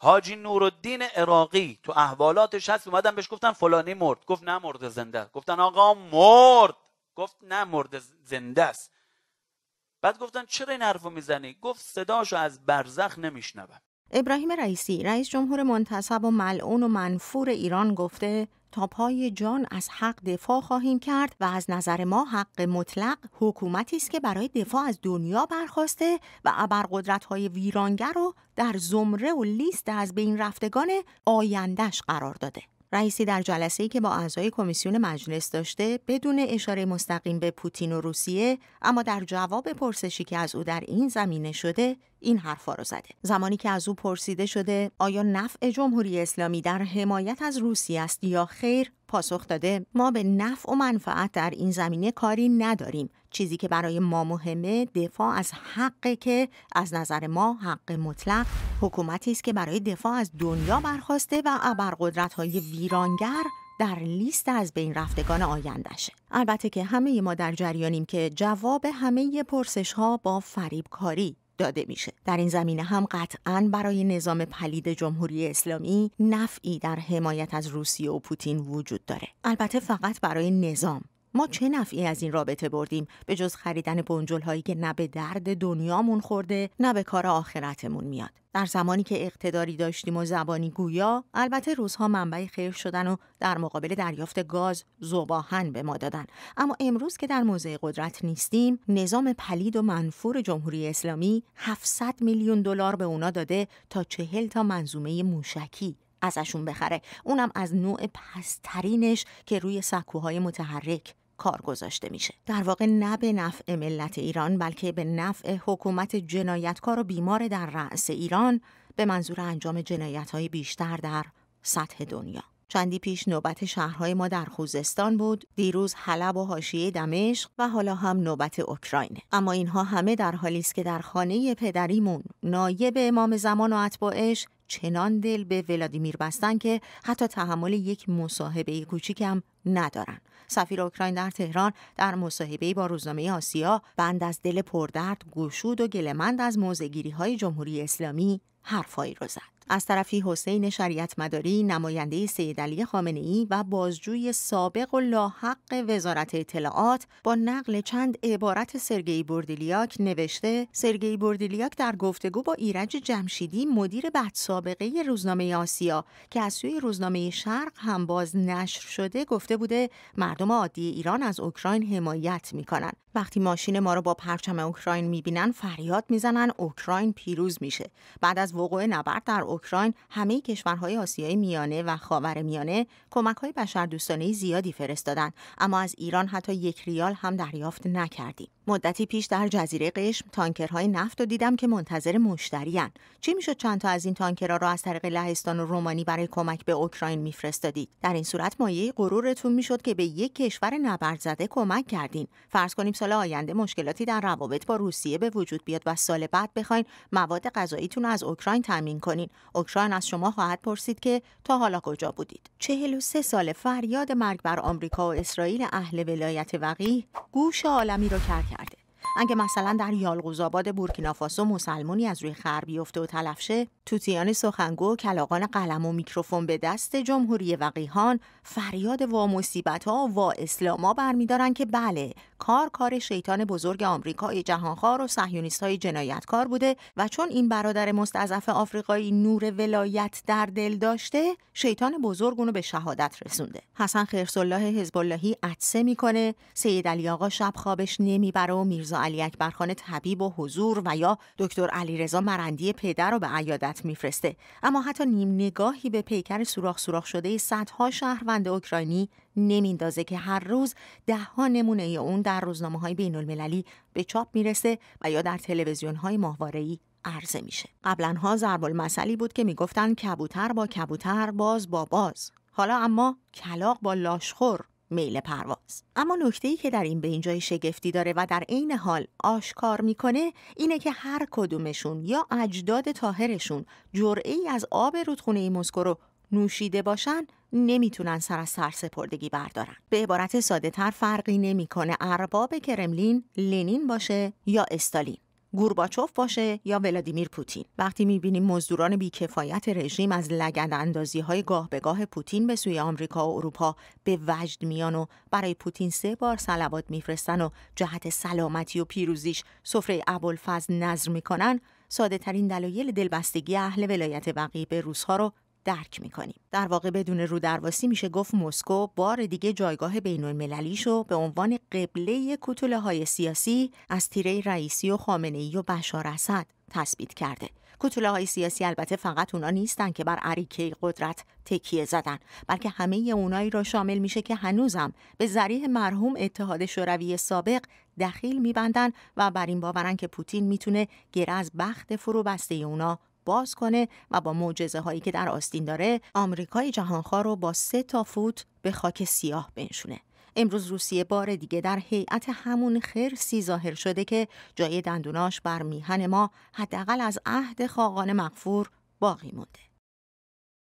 حاجی نورالدین عراقی تو احوالاتش هست اومدن بهش گفتن فلانی مرد گفت نه مرد زنده گفتن آقا مرد گفت نه مرد زنده است بعد گفتن چرا این حرفو میزنی گفت صداشو از برزخ نمیشنوم ابراهیم رئیسی رئیس جمهور منتصب و ملعون و منفور ایران گفته تا پای جان از حق دفاع خواهیم کرد و از نظر ما حق مطلق حکومتی است که برای دفاع از دنیا برخواسته و ابرقدرت های ویرانگر رو در زمره و لیست از بین رفتگان آیندهش قرار داده رئیسی در جلسه‌ای که با اعضای کمیسیون مجلس داشته بدون اشاره مستقیم به پوتین و روسیه اما در جواب پرسشی که از او در این زمینه شده این حرفا رو زده زمانی که از او پرسیده شده آیا نفع جمهوری اسلامی در حمایت از روسیه است یا خیر پاسخ داده ما به نفع و منفعت در این زمینه کاری نداریم چیزی که برای ما مهمه دفاع از حقه که از نظر ما حق مطلق حکومتی است که برای دفاع از دنیا برخواسته و ابرقدرت‌های ویرانگر در لیست از بین رفتگان آیندهشه. البته که همه ما در جریانیم که جواب همه پرسش با فریبکاری داده میشه در این زمینه هم قطعا برای نظام پلید جمهوری اسلامی نفعی در حمایت از روسیه و پوتین وجود داره البته فقط برای نظام ما چه نفعی از این رابطه بردیم به جز خریدن بنجل هایی که نه به درد دنیامون خورده نه به کار آخرتمون میاد در زمانی که اقتداری داشتیم و زبانی گویا البته روزها منبع خیر شدن و در مقابل دریافت گاز زباهن به ما دادن اما امروز که در موضع قدرت نیستیم نظام پلید و منفور جمهوری اسلامی 700 میلیون دلار به اونا داده تا چهل تا منظومه موشکی ازشون بخره اونم از نوع پسترینش که روی سکوهای متحرک کار گذاشته میشه در واقع نه به نفع ملت ایران بلکه به نفع حکومت جنایتکار و بیمار در رأس ایران به منظور انجام جنایت های بیشتر در سطح دنیا چندی پیش نوبت شهرهای ما در خوزستان بود دیروز حلب و حاشیه دمشق و حالا هم نوبت اوکراینه اما اینها همه در حالی است که در خانه پدریمون نایب امام زمان و اتباعش چنان دل به ولادیمیر بستن که حتی تحمل یک مصاحبه کوچیک هم ندارن سفیر اوکراین در تهران در مصاحبه با روزنامه آسیا بند از دل پردرد گشود و گلمند از موزگیری های جمهوری اسلامی حرفایی رو زد از طرفی حسین شریعت مداری نماینده سید علی خامنه ای و بازجوی سابق و لاحق وزارت اطلاعات با نقل چند عبارت سرگئی بردیلیاک نوشته سرگئی بردیلیاک در گفتگو با ایرج جمشیدی مدیر بعد سابقه روزنامه آسیا که از سوی روزنامه شرق هم باز نشر شده گفته بوده مردم عادی ایران از اوکراین حمایت میکنن وقتی ماشین ما رو با پرچم اوکراین میبینن فریاد میزنن اوکراین پیروز میشه بعد از وقوع نبرد در اوکراین همه کشورهای آسیای میانه و خاور میانه کمک های بشردوستانه زیادی فرستادند اما از ایران حتی یک ریال هم دریافت نکردیم مدتی پیش در جزیره قشم تانکرهای نفت رو دیدم که منتظر مشتریان چی میشد چند تا از این تانکرها را از طریق لهستان و رومانی برای کمک به اوکراین میفرستادید در این صورت مایه غرورتون میشد که به یک کشور نبرد زده کمک کردین فرض کنیم سال آینده مشکلاتی در روابط با روسیه به وجود بیاد و سال بعد بخواین مواد غذاییتون از اوکراین تامین کنین اوکراین از شما خواهد پرسید که تا حالا کجا بودید 43 سال فریاد مرگ بر آمریکا و اسرائیل اهل ولایت وقیه گوش عالمی رو کر کرده اگه مثلا در یالقوزآباد بورکینافاسو مسلمانی از روی خر بیفته و تلف شه توتیان سخنگو و کلاقان قلم و میکروفون به دست جمهوری وقیهان فریاد وا مصیبت ها و وا اسلاما برمیدارن که بله کار کار شیطان بزرگ آمریکای جهانخوار و صهیونیست های جنایتکار بوده و چون این برادر مستضعف آفریقایی نور ولایت در دل داشته شیطان بزرگ اونو به شهادت رسونده حسن الله حزب اللهی عطسه میکنه سید علی آقا شب خوابش نمیبره و میرزا علی خان طبیب و حضور و یا دکتر علیرضا مرندی پدر رو به عیادت میفرسته اما حتی نیم نگاهی به پیکر سوراخ سوراخ شده صدها شهروند اوکراینی نمیندازه که هر روز ها نمونه اون در روزنامه های بین المللی به چاپ میرسه و یا در تلویزیون های ماهواره عرضه میشه قبلا ها ضرب مسئلی بود که میگفتن کبوتر با کبوتر باز با باز حالا اما کلاق با لاشخور میل پرواز اما نکته ای که در این به اینجای شگفتی داره و در عین حال آشکار میکنه اینه که هر کدومشون یا اجداد تاهرشون جرعه ای از آب رودخونه مسکو رو نوشیده باشن نمیتونن سر از سرسپردگی بردارن به عبارت ساده تر فرقی نمیکنه ارباب کرملین لنین باشه یا استالین گورباچوف باشه یا ولادیمیر پوتین وقتی میبینیم مزدوران بیکفایت رژیم از لگد اندازی های گاه به گاه پوتین به سوی آمریکا و اروپا به وجد میان و برای پوتین سه بار سلوات میفرستن و جهت سلامتی و پیروزیش سفره ابوالفضل نظر میکنن ساده ترین دلایل دلبستگی اهل ولایت وقی به روسها رو درک میکنیم در واقع بدون رودرواسی میشه گفت مسکو بار دیگه جایگاه بین رو به عنوان قبله کتوله های سیاسی از تیره رئیسی و خامنه و بشار اسد تثبیت کرده کتوله های سیاسی البته فقط اونا نیستن که بر عریکه قدرت تکیه زدن بلکه همه اونایی را شامل میشه که هنوزم به ذریح مرحوم اتحاد شوروی سابق دخیل میبندن و بر این باورن که پوتین میتونه گره از بخت بسته اونا باز کنه و با معجزه هایی که در آستین داره آمریکای جهانخوار رو با سه تا فوت به خاک سیاه بنشونه امروز روسیه بار دیگه در هیئت همون خرسی ظاهر شده که جای دندوناش بر میهن ما حداقل از عهد خاقان مغفور باقی مونده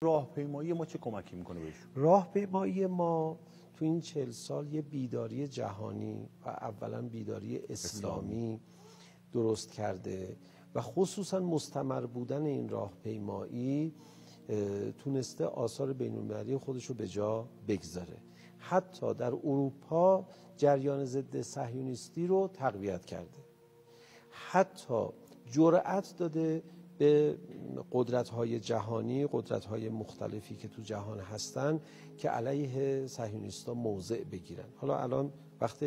راهپیمایی ما چه کمکی میکنه بهشون راهپیمایی ما تو این چهل سال یه بیداری جهانی و اولا بیداری اسلامی درست کرده و خصوصا مستمر بودن این راهپیمایی تونسته آثار بینالمللی خودش رو به جا بگذاره حتی در اروپا جریان ضد صهیونیستی رو تقویت کرده حتی جرأت داده به قدرت جهانی قدرت مختلفی که تو جهان هستن که علیه صهیونیستا موضع بگیرن حالا الان وقت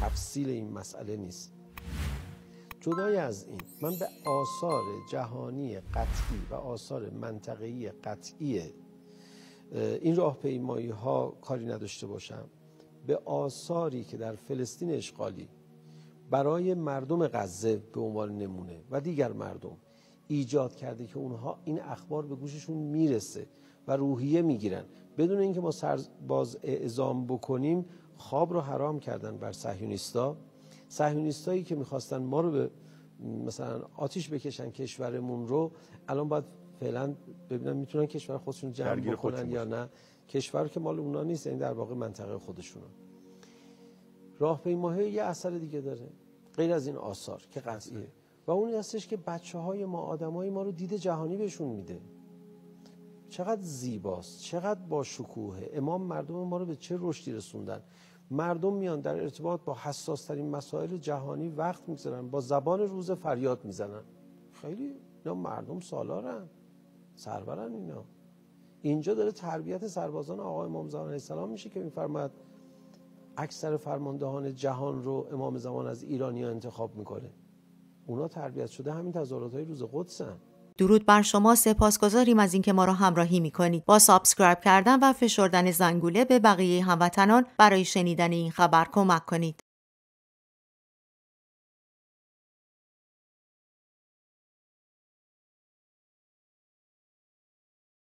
تفصیل این مسئله نیست جدای از این من به آثار جهانی قطعی و آثار منطقه‌ای قطعی این راه پیمایی ها کاری نداشته باشم به آثاری که در فلسطین اشغالی برای مردم غزه به عنوان نمونه و دیگر مردم ایجاد کرده که اونها این اخبار به گوششون میرسه و روحیه میگیرن بدون اینکه ما سر باز اعزام بکنیم خواب رو حرام کردن بر صهیونیستا سهیونیستایی که میخواستن ما رو به مثلا آتیش بکشن کشورمون رو الان باید فعلا ببینن میتونن کشور خودشون جمع بکنن یا نه کشور که مال اونا نیست این یعنی در واقع منطقه خودشونه ماهی یه اثر دیگه داره غیر از این آثار که قطعیه و اون هستش که بچه های ما آدمای ما رو دید جهانی بهشون میده چقدر زیباست چقدر با شکوهه امام مردم ما رو به چه رشدی رسوندن مردم میان در ارتباط با حساس ترین مسائل جهانی وقت میزنن با زبان روز فریاد میزنن خیلی اینا مردم سالارن سرورن اینا اینجا داره تربیت سربازان آقای امام زمان علیه السلام میشه که میفرماد اکثر فرماندهان جهان رو امام زمان از ها انتخاب میکنه اونا تربیت شده همین تزارات های روز هم. درود بر شما سپاسگزاریم از اینکه ما را همراهی میکنید با سابسکرایب کردن و فشردن زنگوله به بقیه هموطنان برای شنیدن این خبر کمک کنید